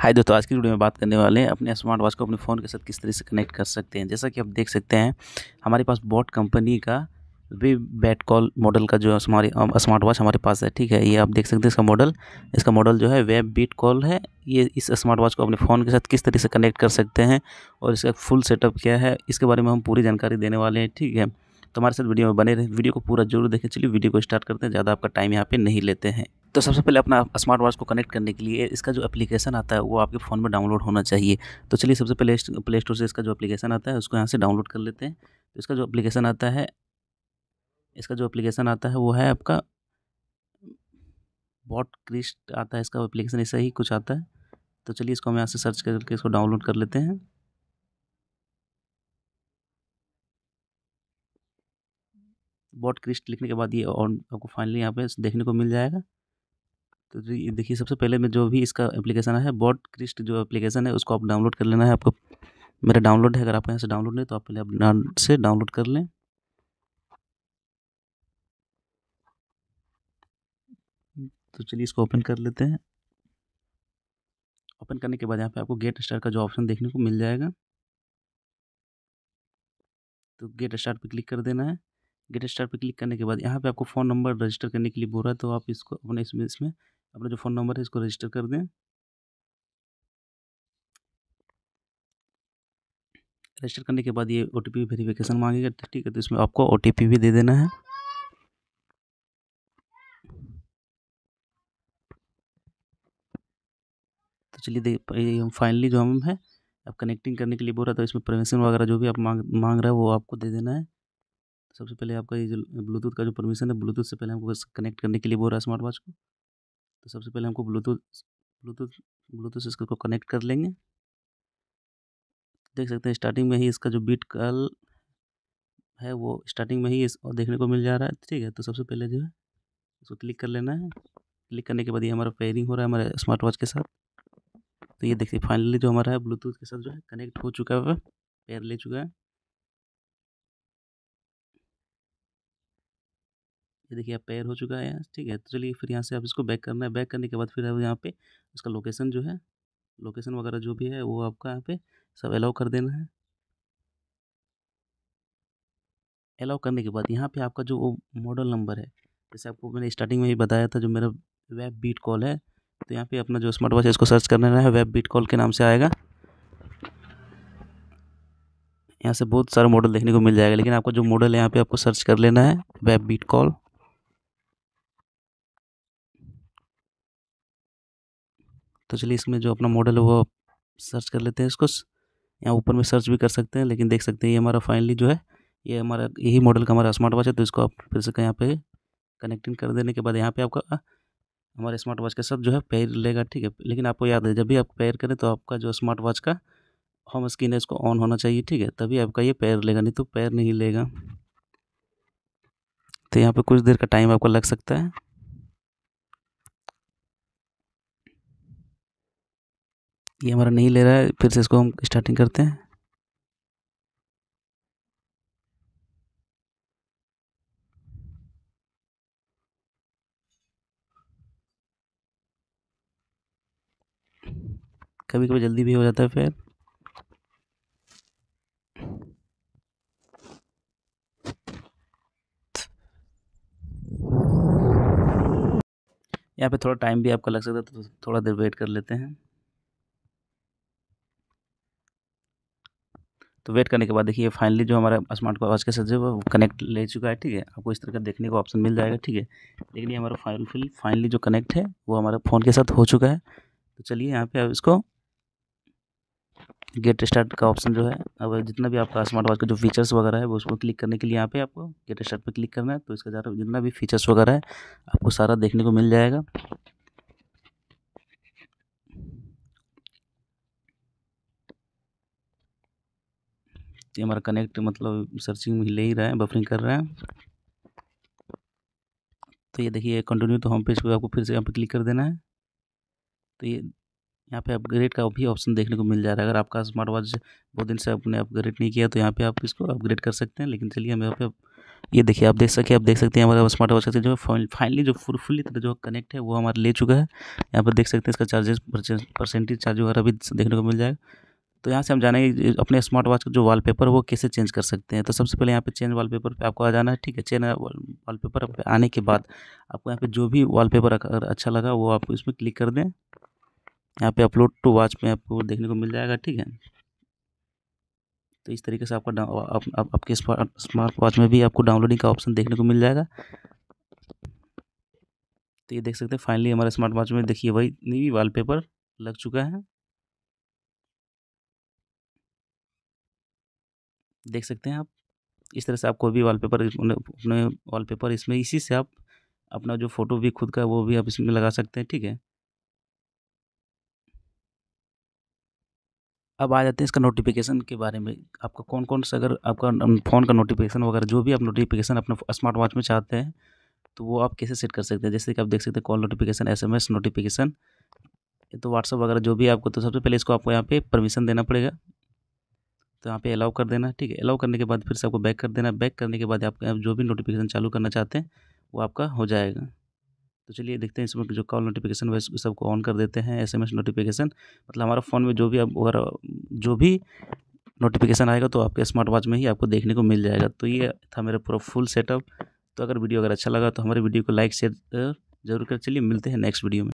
हाय दोस्तों आज की वीडियो में बात करने वाले हैं अपने स्मार्ट वॉच को अपने फ़ोन के साथ किस तरह से कनेक्ट कर सकते हैं जैसा कि आप देख सकते हैं हमारे पास बॉट कंपनी का वी बैट कॉल मॉडल का जो हमारे स्मार्ट वॉच हमारे पास है ठीक है ये आप देख सकते हैं इसका मॉडल इसका मॉडल जो है वेब बीट कॉल है ये इस स्मार्ट वॉच को अपने फ़ोन के साथ किस तरह से कनेक्ट कर सकते हैं और इसका फुल सेटअप क्या है इसके बारे में हम पूरी जानकारी देने वाले हैं ठीक है तो हमारे साथ वीडियो में बने रहें वीडियो को पूरा जरूर देखें चलिए वीडियो को स्टार्ट करते हैं ज़्यादा आपका टाइम यहाँ पे नहीं लेते हैं तो सबसे पहले अपना स्मार्ट वॉच को कनेक्ट करने के लिए इसका जो एप्लीकेशन आता है वो आपके फ़ोन में डाउनलोड होना चाहिए तो चलिए सबसे पहले प्ले स्टोर से इसका जो एप्लीकेशन आता है उसको यहाँ से डाउनलोड कर लेते हैं तो इसका जो एप्लीकेशन आता है इसका जो एप्लीकेशन आता है वो है आपका बॉट क्रिस्ट आता है इसका एप्लीकेशन ऐसा ही कुछ आता है तो चलिए इसको हम यहाँ से सर्च करके इसको डाउनलोड कर लेते हैं बॉट क्रिस्ट लिखने के बाद ये और आपको फाइनली यहाँ पे देखने को मिल जाएगा तो देखिए सबसे पहले में जो भी इसका एप्लीकेशन है बॉट क्रिस्ट जो एप्लीकेशन है उसको आप डाउनलोड कर लेना है आपको मेरा डाउनलोड है अगर आपके यहाँ से डाउनलोड नहीं तो आप पहले आप से डाउनलोड कर लें तो चलिए इसको ओपन कर लेते हैं ओपन करने के बाद यहाँ पे आपको गेट स्टार्ट का जो ऑप्शन देखने को मिल जाएगा तो गेट स्टार्ट पे क्लिक कर देना है गेट स्टार पर क्लिक करने के बाद यहाँ पे आपको फ़ोन नंबर रजिस्टर करने के लिए बोल रहा है तो आप इसको अपने इसमें इसमें अपना जो फ़ोन नंबर है इसको रजिस्टर कर दें रजिस्टर करने के बाद ये ओ टी वेरीफिकेशन मांगेगा तो ठीक है तो इसमें आपको ओ भी दे देना है तो चलिए हम फाइनली जो हम है अब कनेक्टिंग करने के लिए बोल रहा था तो इसमें परमिशन वगैरह जो भी आप मांग मांग रहे हैं वो आपको दे देना है सबसे पहले आपका ये जो ब्लूटूथ का जो परमिशन है ब्लूटूथ से पहले हमको कनेक्ट करने के लिए बोल रहा है स्मार्ट वॉच को तो सबसे पहले हमको ब्लूटूथ ब्लूटूथ ब्लूटूथ से इसको कनेक्ट कर लेंगे देख सकते हैं स्टार्टिंग में ही इसका जो बीट कल है वो स्टार्टिंग में ही इस देखने को मिल जा रहा है ठीक है तो सबसे पहले जो है इसको क्लिक कर लेना है क्लिक करने के बाद ये हमारा पेयरिंग हो रहा है हमारे स्मार्ट वॉच के साथ तो ये देखिए फाइनली जो हमारा है ब्लूटूथ के साथ जो है कनेक्ट हो चुका है पेयर ले चुका है ये देखिए आप पैर हो चुका है ठीक है तो चलिए फिर यहाँ से आप इसको बैक करना है बैक करने के बाद फिर आप यहाँ पे इसका लोकेशन जो है लोकेशन वगैरह जो भी है वो आपका यहाँ पे सब अलाउ कर देना है अलाउ करने के बाद यहाँ पे आपका जो मॉडल नंबर है जैसे आपको मैंने स्टार्टिंग में ही बताया था जो मेरा वेब बीट कॉल है तो यहाँ पे अपना जो स्मार्ट वॉच है इसको सर्च करना है वेब बीट कॉल के नाम से आएगा यहाँ से बहुत सारे मॉडल देखने को मिल जाएगा लेकिन आपका जो मॉडल है यहाँ पे आपको सर्च कर लेना है वेब बीट कॉल तो चलिए इसमें जो अपना मॉडल है वो सर्च कर लेते हैं इसको यहाँ ऊपर में सर्च भी कर सकते हैं लेकिन देख सकते हैं ये हमारा फाइनली जो है ये हमारा यही मॉडल का हमारा स्मार्ट वॉच है तो इसको आप फिर से यहाँ पे कनेक्टिंग कर देने के बाद यहाँ पे आपका हमारे स्मार्ट वॉच के साथ जो है पैर लेगा ठीक है लेकिन आपको याद है जब भी आप पैर करें तो आपका जो स्मार्ट वॉच का होम स्क्रीन है इसको ऑन होना चाहिए ठीक है तभी आपका ये पैर लेगा नहीं तो पैर नहीं लेगा तो यहाँ पर कुछ देर का टाइम आपको लग सकता है ये हमारा नहीं ले रहा है फिर से इसको हम स्टार्टिंग करते हैं कभी कभी जल्दी भी हो जाता है फिर यहाँ पे थोड़ा टाइम भी आपका लग सकता है तो थोड़ा देर वेट कर लेते हैं तो वेट करने के बाद देखिए फाइनली जो हमारा स्मार्ट वॉच के साथ जो वो कनेक्ट ले चुका है ठीक है आपको इस तरह का देखने को ऑप्शन मिल जाएगा ठीक है लेकिन ये हमारा फाइनल फाइनली जो कनेक्ट है वो हमारे फ़ोन के साथ हो चुका है तो चलिए यहाँ पे अब इसको गेट स्टार्ट का ऑप्शन जो है अब जितना भी आपका स्मार्ट वॉच का जो फीचर्स वगैरह है वो उसको क्लिक करने के लिए यहाँ पे आपको गेट स्टार्ट पर क्लिक करना है तो इसका ज़्यादा जितना भी फीचर्स वगैरह है आपको सारा देखने को मिल जाएगा ये हमारा कनेक्ट मतलब सर्चिंग में ले ही रहा है बफरिंग कर रहा है तो ये देखिए कंटिन्यू तो होम पेज पर आपको फिर से यहाँ पर क्लिक कर देना है तो ये यहाँ पे अपग्रेड का भी ऑप्शन देखने को मिल जा रहा है अगर आपका स्मार्ट वॉच बहुत दिन से आपने अपग्रेड नहीं किया तो यहाँ पे आप इसको अपग्रेड कर सकते हैं लेकिन चलिए हम यहाँ पे ये देखिए आप देख सके आप देख सकते हैं हमारा स्मार्ट वॉच का जो फाइनली जो फुल तरह जो कनेक्ट है वो हमारा ले चुका है यहाँ पर देख सकते हैं इसका चार्जेस परसेंटेज चार्ज वगैरह भी देखने को मिल जाएगा तो यहाँ से हम जानेंगे अपने स्मार्ट वॉच का जो वॉलपेपर वो कैसे चेंज कर सकते हैं तो सबसे पहले यहाँ पे चेंज वॉलपेपर पे आपको आ जाना है ठीक है चेंज वॉलपेपर पे आने के बाद आपको यहाँ पे जो भी वॉलपेपर अगर अच्छा लगा वो आप इसमें क्लिक कर दें यहाँ पे अपलोड टू वॉच में आपको देखने को मिल जाएगा ठीक है तो इस तरीके से आपका आपके स्मार्ट वॉच में भी आपको डाउनलोडिंग का ऑप्शन देखने को मिल जाएगा तो ये देख सकते हैं फाइनली हमारे स्मार्ट वॉच में देखिए वही पेपर लग चुका है देख सकते हैं आप इस तरह से आप कोई भी वॉलपेपर अपने वॉलपेपर इसमें इसी से आप अपना जो फ़ोटो भी खुद का वो भी आप इसमें लगा सकते हैं ठीक है अब आ जाते हैं इसका नोटिफिकेशन के बारे में आपका कौन कौन सा अगर आपका फ़ोन का नोटिफिकेशन वगैरह जो भी आप नोटिफिकेशन अपने स्मार्ट वॉच में चाहते हैं तो वो आप कैसे सेट कर सकते हैं जैसे कि आप देख सकते हैं कॉल नोटिफिकेशन एसएमएस नोटिफिकेशन तो व्हाट्सअप वगैरह जो भी आपको तो सबसे पहले इसको आपको यहाँ पे परमिशन देना पड़ेगा तो यहाँ पे अलाउ कर देना ठीक है अलाउ करने के बाद फिर से आपको बैक कर देना बैक करने के बाद आपका जो भी नोटिफिकेशन चालू करना चाहते हैं वो आपका हो जाएगा तो चलिए देखते हैं इसमें जो कॉल नोटिफिकेशन है सबको ऑन कर देते हैं एसएमएस नोटिफिकेशन मतलब हमारा फ़ोन में जो भी आप अगर जो भी नोटिफिकेशन आएगा तो आपके स्मार्ट वॉच में ही आपको देखने को मिल जाएगा तो ये था मेरा पूरा फुल सेटअप तो अगर वीडियो अगर अच्छा लगा तो हमारे वीडियो को लाइक शेयर जरूर कर चलिए मिलते हैं नेक्स्ट वीडियो में